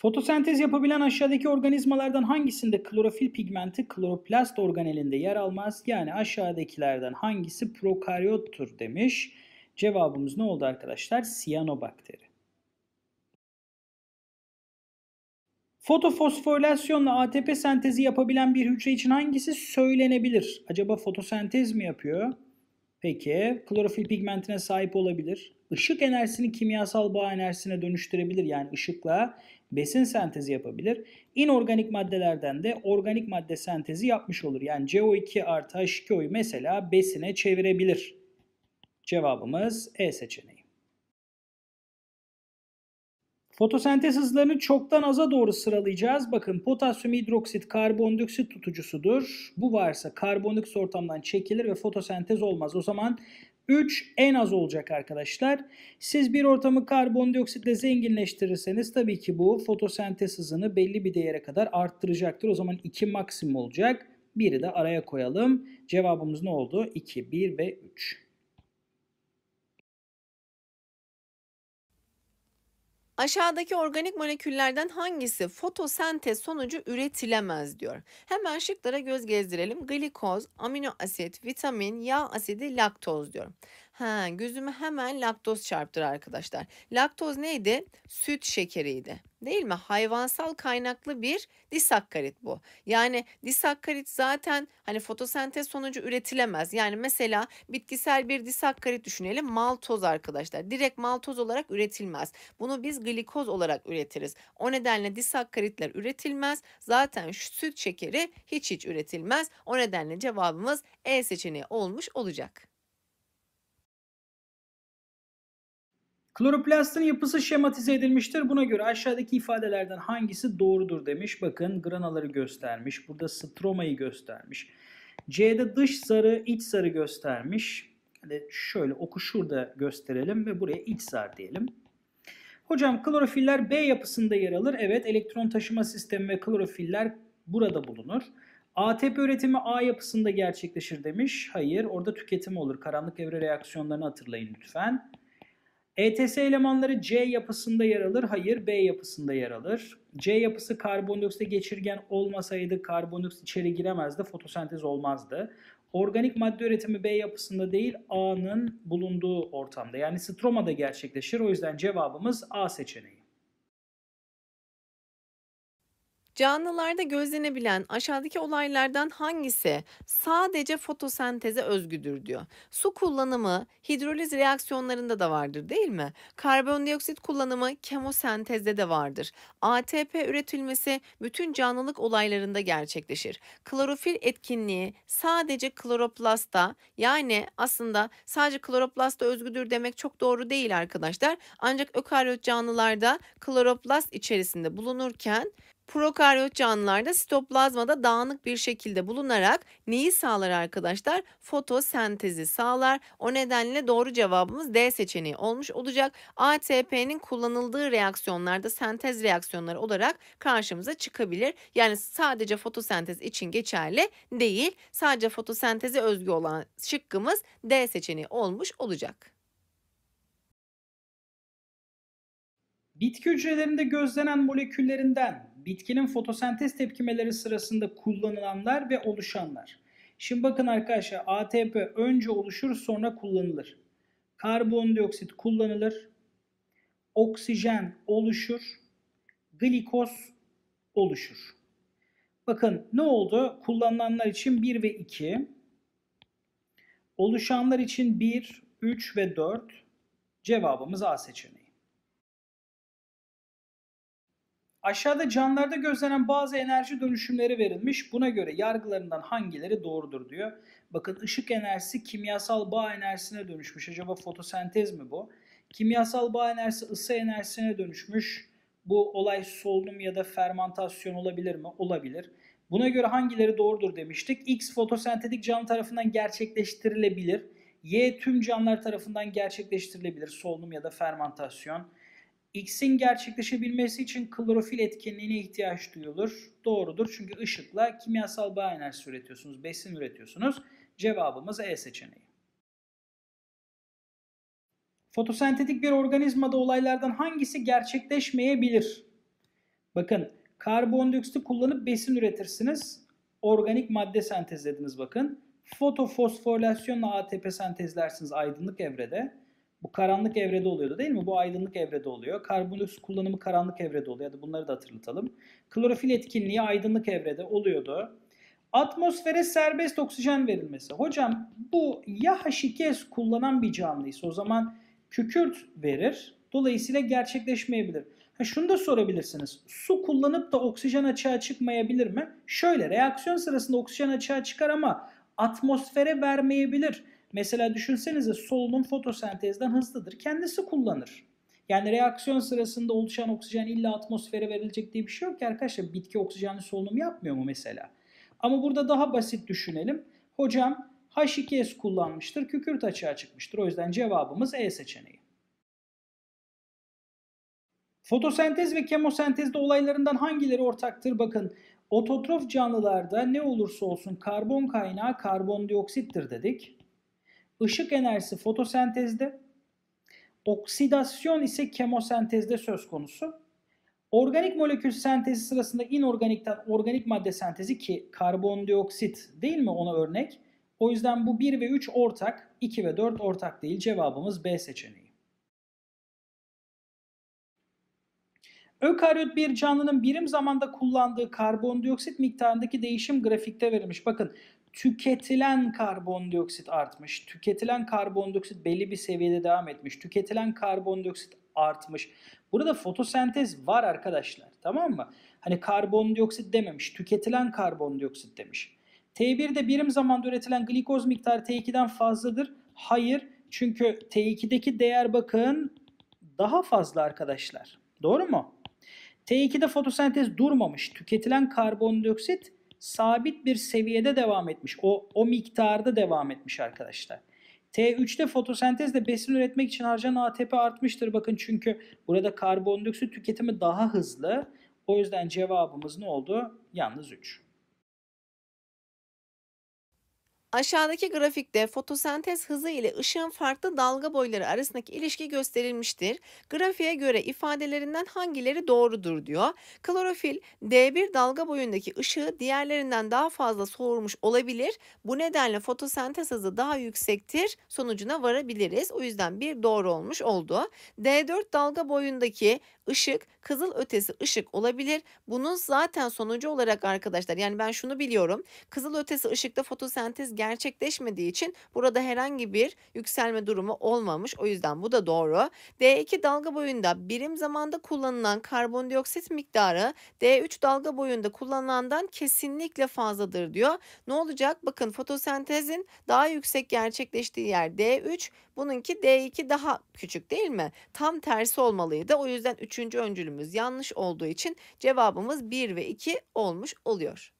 Fotosentez yapabilen aşağıdaki organizmalardan hangisinde klorofil pigmenti kloroplast organelinde yer almaz? Yani aşağıdakilerden hangisi prokaryottur demiş. Cevabımız ne oldu arkadaşlar? Siyanobakteri. Fotofosforilasyonla ATP sentezi yapabilen bir hücre için hangisi söylenebilir? Acaba fotosentez mi yapıyor? Peki klorofil pigmentine sahip olabilir. Işık enerjisini kimyasal bağ enerjisine dönüştürebilir. Yani ışıkla besin sentezi yapabilir. İnorganik maddelerden de organik madde sentezi yapmış olur. Yani CO2 artı H2O'yu mesela besine çevirebilir. Cevabımız E seçeneği. Fotosentez hızlarını çoktan aza doğru sıralayacağız. Bakın potasyum hidroksit karbondioksit tutucusudur. Bu varsa karbondioksit ortamdan çekilir ve fotosentez olmaz. O zaman 3 en az olacak arkadaşlar. Siz bir ortamı karbondioksitle zenginleştirirseniz tabii ki bu fotosentez hızını belli bir değere kadar arttıracaktır. O zaman 2 maksimum olacak. Biri de araya koyalım. Cevabımız ne oldu? 2, 1 ve 3. Aşağıdaki organik moleküllerden hangisi fotosentez sonucu üretilemez diyor. Hemen şıklara göz gezdirelim. Glikoz, amino asit, vitamin, yağ asidi, laktoz diyor. Ha, gözüme hemen laktoz çarptır arkadaşlar. Laktoz neydi? Süt şekeriydi. Değil mi? Hayvansal kaynaklı bir disakkarit bu. Yani disakkarit zaten hani fotosentez sonucu üretilemez. Yani mesela bitkisel bir disakkarit düşünelim. Maltoz arkadaşlar. Direkt maltoz olarak üretilmez. Bunu biz glikoz olarak üretiriz. O nedenle disakkaritler üretilmez. Zaten süt şekeri hiç hiç üretilmez. O nedenle cevabımız E seçeneği olmuş olacak. Kloroplastın yapısı şematize edilmiştir. Buna göre aşağıdaki ifadelerden hangisi doğrudur demiş. Bakın granaları göstermiş. Burada stromayı göstermiş. C'de dış sarı, iç sarı göstermiş. Yani şöyle oku şurada gösterelim ve buraya iç sarı diyelim. Hocam klorofiller B yapısında yer alır. Evet elektron taşıma sistemi ve klorofiller burada bulunur. ATP üretimi A yapısında gerçekleşir demiş. Hayır orada tüketim olur. Karanlık evre reaksiyonlarını hatırlayın lütfen. ETS elemanları C yapısında yer alır. Hayır B yapısında yer alır. C yapısı karbondioksite geçirgen olmasaydı karbondioksit içeri giremezdi. Fotosentez olmazdı. Organik madde üretimi B yapısında değil A'nın bulunduğu ortamda yani stromada gerçekleşir. O yüzden cevabımız A seçeneği. Canlılarda gözlenebilen aşağıdaki olaylardan hangisi sadece fotosenteze özgüdür diyor. Su kullanımı hidroliz reaksiyonlarında da vardır değil mi? Karbondioksit kullanımı kemosentezde de vardır. ATP üretilmesi bütün canlılık olaylarında gerçekleşir. Klorofil etkinliği sadece kloroplasta yani aslında sadece kloroplasta özgüdür demek çok doğru değil arkadaşlar. Ancak ökaryot canlılarda kloroplast içerisinde bulunurken Prokaryot canlılarda sitoplazmada dağınık bir şekilde bulunarak neyi sağlar arkadaşlar? Fotosentezi sağlar. O nedenle doğru cevabımız D seçeneği olmuş olacak. ATP'nin kullanıldığı reaksiyonlarda sentez reaksiyonları olarak karşımıza çıkabilir. Yani sadece fotosentez için geçerli değil. Sadece fotosenteze özgü olan şıkkımız D seçeneği olmuş olacak. Bitki hücrelerinde gözlenen moleküllerinden bitkinin fotosentez tepkimeleri sırasında kullanılanlar ve oluşanlar. Şimdi bakın arkadaşlar ATP önce oluşur sonra kullanılır. Karbondioksit kullanılır. Oksijen oluşur. Glikoz oluşur. Bakın ne oldu? Kullanılanlar için 1 ve 2. Oluşanlar için 1, 3 ve 4. Cevabımız A seçeneği. Aşağıda canlılarda gözlenen bazı enerji dönüşümleri verilmiş. Buna göre yargılarından hangileri doğrudur diyor. Bakın ışık enerjisi kimyasal bağ enerjisine dönüşmüş. Acaba fotosentez mi bu? Kimyasal bağ enerjisi ısı enerjisine dönüşmüş. Bu olay solunum ya da fermantasyon olabilir mi? Olabilir. Buna göre hangileri doğrudur demiştik. X fotosentetik canlı tarafından gerçekleştirilebilir. Y tüm canlılar tarafından gerçekleştirilebilir. Solunum ya da fermantasyon. X'in gerçekleşebilmesi için klorofil etkinliğine ihtiyaç duyulur. Doğrudur çünkü ışıkla kimyasal bağ enerjisi üretiyorsunuz, besin üretiyorsunuz. Cevabımız E seçeneği. Fotosentetik bir organizmada olaylardan hangisi gerçekleşmeyebilir? Bakın karbondioksiti kullanıp besin üretirsiniz. Organik madde sentezlediniz bakın. Fotofosforilasyonla ATP sentezlersiniz aydınlık evrede. Bu karanlık evrede oluyordu değil mi? Bu aydınlık evrede oluyor. Karbondioksit kullanımı karanlık evrede oluyor. Hadi bunları da hatırlatalım. Klorofil etkinliği aydınlık evrede oluyordu. Atmosfere serbest oksijen verilmesi. Hocam bu ya H2S kullanan bir canlıysa o zaman kükürt verir. Dolayısıyla gerçekleşmeyebilir. Ha şunu da sorabilirsiniz. Su kullanıp da oksijen açığa çıkmayabilir mi? Şöyle reaksiyon sırasında oksijen açığa çıkar ama atmosfere vermeyebilir. Mesela düşünsenize solunum fotosentezden hızlıdır. Kendisi kullanır. Yani reaksiyon sırasında oluşan oksijen illa atmosfere verilecek diye bir şey yok ki arkadaşlar. Bitki oksijenli solunum yapmıyor mu mesela? Ama burada daha basit düşünelim. Hocam H2S kullanmıştır, kükürt açığa çıkmıştır. O yüzden cevabımız E seçeneği. Fotosentez ve kemosentezde olaylarından hangileri ortaktır? Bakın ototrof canlılarda ne olursa olsun karbon kaynağı karbondioksittir dedik. Işık enerjisi fotosentezde, oksidasyon ise kemosentezde söz konusu. Organik molekül sentezi sırasında inorganikten organik madde sentezi ki karbondioksit değil mi ona örnek? O yüzden bu 1 ve 3 ortak, 2 ve 4 ortak değil. Cevabımız B seçeneği. Ökaryot bir canlının birim zamanda kullandığı karbondioksit miktarındaki değişim grafikte verilmiş. Bakın tüketilen karbondioksit artmış. Tüketilen karbondioksit belli bir seviyede devam etmiş. Tüketilen karbondioksit artmış. Burada fotosentez var arkadaşlar. Tamam mı? Hani karbondioksit dememiş. Tüketilen karbondioksit demiş. T1'de birim zamanda üretilen glikoz miktarı T2'den fazladır. Hayır. Çünkü T2'deki değer bakın daha fazla arkadaşlar. Doğru mu? T2'de fotosentez durmamış. Tüketilen karbondioksit sabit bir seviyede devam etmiş. O, o miktarda devam etmiş arkadaşlar. T3'te fotosentezle besin üretmek için harcanan ATP artmıştır. Bakın çünkü burada karbondioksit tüketimi daha hızlı. O yüzden cevabımız ne oldu? Yalnız 3. Aşağıdaki grafikte fotosentez hızı ile ışığın farklı dalga boyları arasındaki ilişki gösterilmiştir. Grafiğe göre ifadelerinden hangileri doğrudur diyor. Klorofil D1 dalga boyundaki ışığı diğerlerinden daha fazla soğurmuş olabilir. Bu nedenle fotosentez hızı daha yüksektir sonucuna varabiliriz. O yüzden bir doğru olmuş oldu. D4 dalga boyundaki ışık kızıl ötesi ışık olabilir. Bunun zaten sonucu olarak arkadaşlar yani ben şunu biliyorum. Kızıl ötesi ışıkta fotosentez gerçekleşmediği için burada herhangi bir yükselme durumu olmamış. O yüzden bu da doğru. D2 dalga boyunda birim zamanda kullanılan karbondioksit miktarı D3 dalga boyunda kullanılandan kesinlikle fazladır diyor. Ne olacak? Bakın fotosentezin daha yüksek gerçekleştiği yer D3. Bununki D2 daha küçük değil mi? Tam tersi olmalıydı. O yüzden 3 üçüncü öncülümüz yanlış olduğu için cevabımız 1 ve 2 olmuş oluyor.